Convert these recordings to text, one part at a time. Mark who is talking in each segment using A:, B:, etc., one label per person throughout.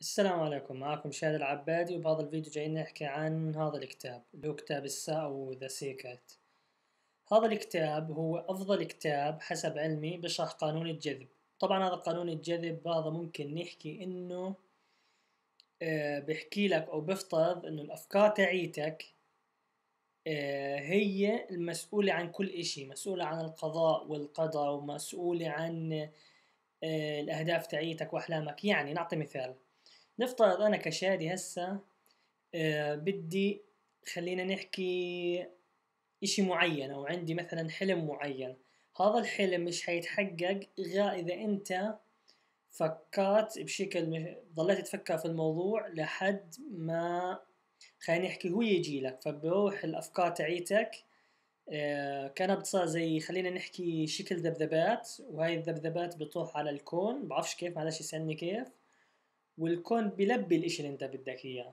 A: السلام عليكم معكم شاهد العبادي وبهذا الفيديو جايين نحكي عن هذا الكتاب اللي هو كتاب الساء أو ذا سيكرت هذا الكتاب هو أفضل كتاب حسب علمي بشرح قانون الجذب طبعا هذا قانون الجذب هذا ممكن نحكي إنه آه، بحكي لك أو بفترض إنه الأفكار تعيتك آه، هي المسؤولة عن كل إشي مسؤولة عن القضاء والقدر ومسؤولة عن آه، الأهداف تعيتك وأحلامك يعني نعطي مثال نفترض انا كشادي هسه أه بدي خلينا نحكي اشي معين او عندي مثلا حلم معين هذا الحلم مش حيتحقق غير اذا انت فكرت بشكل ضليت تفكر في الموضوع لحد ما خلينا نحكي هو يجي لك فبروح الافكار تعيتك أه كانت بتصير زي خلينا نحكي شكل ذبذبات وهاي الذبذبات بتروح على الكون بعرفش كيف معلش يسألني كيف والكون بيلبي الإشي اللي أنت بدك إياه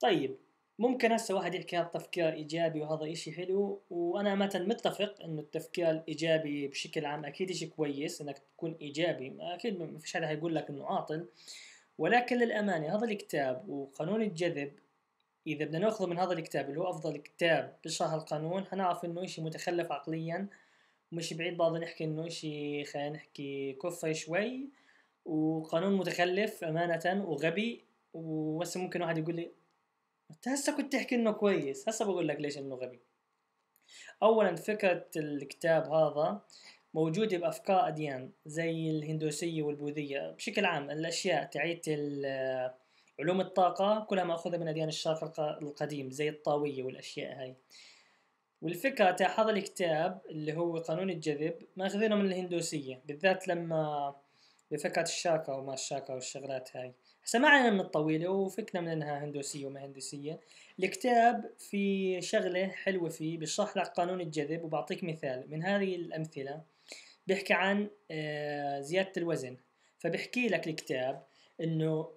A: طيب ممكن هسه واحد يحكي هذا تفكير ايجابي وهذا اشي حلو وانا مثلا متفق انه التفكير الايجابي بشكل عام اكيد اشي كويس انك تكون ايجابي اكيد ما فيش حدا هيقول لك انه عاطل ولكن للامانه هذا الكتاب وقانون الجذب اذا بدنا ناخذه من هذا الكتاب اللي هو افضل كتاب بشرح القانون حنعرف انه اشي متخلف عقليا مش بعيد بعضنا نحكي انه اشي خلينا نحكي كفه شوي وقانون متخلف امانه وغبي وبس ممكن واحد يقول لي انت هسه كنت تحكي انه كويس هسه بقول لك ليش انه غبي اولا فكره الكتاب هذا موجوده بافكار اديان زي الهندوسيه والبوذيه بشكل عام الاشياء تعيت علوم الطاقه كلها ماخوذه من اديان الشرق القديم زي الطاويه والاشياء هاي والفكرة تاع هذا الكتاب اللي هو قانون الجذب ماخذينه من الهندوسية بالذات لما بفكره الشاكا وما الشاكا والشغلات هاي هسه ما علينا من الطويله وفكنا من انها هندوسيه وما هندوسيه الكتاب في شغله حلوه فيه بشرح لك قانون الجذب وبعطيك مثال من هذه الامثله بيحكي عن آه، زياده الوزن فبحكي لك الكتاب انه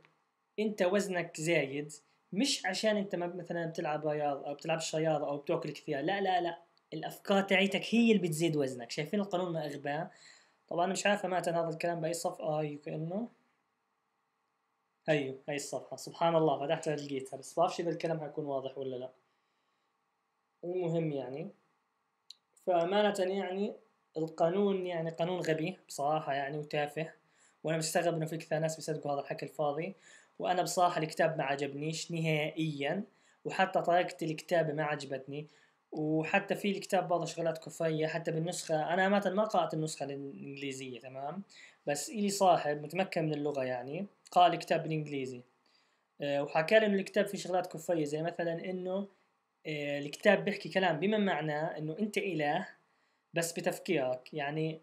A: انت وزنك زايد مش عشان انت مثلا بتلعب رياض او بتلعبش رياضه او بتاكل كثير لا لا لا الافكار تاعيتك هي اللي بتزيد وزنك شايفين القانون ما اغباء طبعا انا مش عارف اماتا هذا الكلام باي صفحه آه، هاي أيوة، كانه ايوه هاي الصفحه سبحان الله فتحتها لقيتها بس بعرفش اذا الكلام حيكون واضح ولا لا المهم يعني فأمانة يعني القانون يعني قانون غبي بصراحة يعني وتافه وأنا مستغرب إنه في كثير ناس بيصدقوا هذا الحكي الفاضي وأنا بصراحة الكتاب ما عجبنيش نهائيا وحتى طريقة الكتابة ما عجبتني وحتى في الكتاب بعض الشغلات كفاية حتى بالنسخه انا عامة ما قرات النسخه الانجليزيه تمام بس الي صاحب متمكن من اللغه يعني قرا الكتاب بالانجليزي آه، وحكى لي انه الكتاب فيه شغلات كفاية زي مثلا انه آه، الكتاب بيحكي كلام بما معناه انه انت اله بس بتفكيرك يعني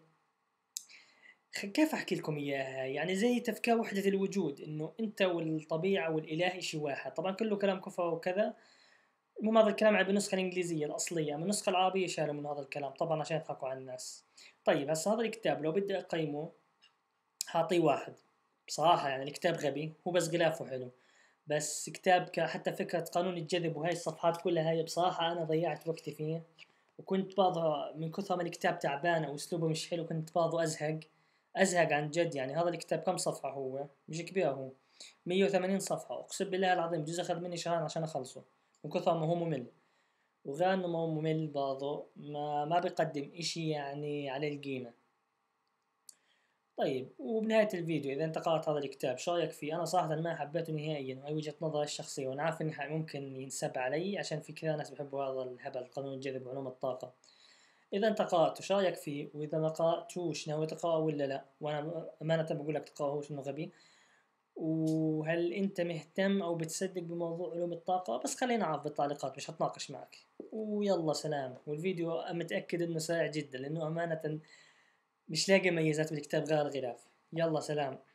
A: كيف احكي لكم اياها يعني زي تفكير وحده الوجود انه انت والطبيعه والاله شيء واحد طبعا كله كلام كفر وكذا مو هذا الكلام على يعني بالنسخه الانجليزيه الاصليه من النسخه العربيه شالوا من هذا الكلام طبعا عشان يضحكوا على الناس طيب هسه هذا الكتاب لو بدي اقيمه حاعطيه واحد بصراحه يعني الكتاب غبي هو بس غلافه حلو بس كتاب حتى فكره قانون الجذب وهاي الصفحات كلها هاي بصراحه انا ضيعت وقتي فيه وكنت برضه من كثر ما الكتاب تعبان او اسلوبه مش حلو كنت برضه ازهق ازهق عن جد يعني هذا الكتاب كم صفحه هو مش كبير هو 180 صفحه اقسم بالله العظيم بجوز اخذ مني شهرين عشان اخلصه من كثر ما هو ممل وغير انه ما هو ممل برضه ما, ما بيقدم اشي يعني على القيمة طيب وبنهاية الفيديو إذا أنت قرأت هذا الكتاب شو رأيك فيه؟ أنا صراحة ما حبيته نهائيا وهي وجهة نظري الشخصية وأنا عارف إنه ممكن ينسب علي عشان في كثير ناس بحبوا هذا الهبل قانون الجذب وعلوم الطاقة إذا أنت قرأته شو رأيك فيه؟ وإذا ما قرأتوش ناوي تقرأه ولا لا؟ وأنا أمانة بقول لك تقرأهوش إنه غبي وهل انت مهتم او بتصدق بموضوع علوم الطاقة بس خلينا اعرف بالتعليقات مش هتناقش معك ويلا سلام والفيديو متأكد انه سريع جدا لانه امانة مش لاقي ميزات بالكتاب غير الغلاف يلا سلام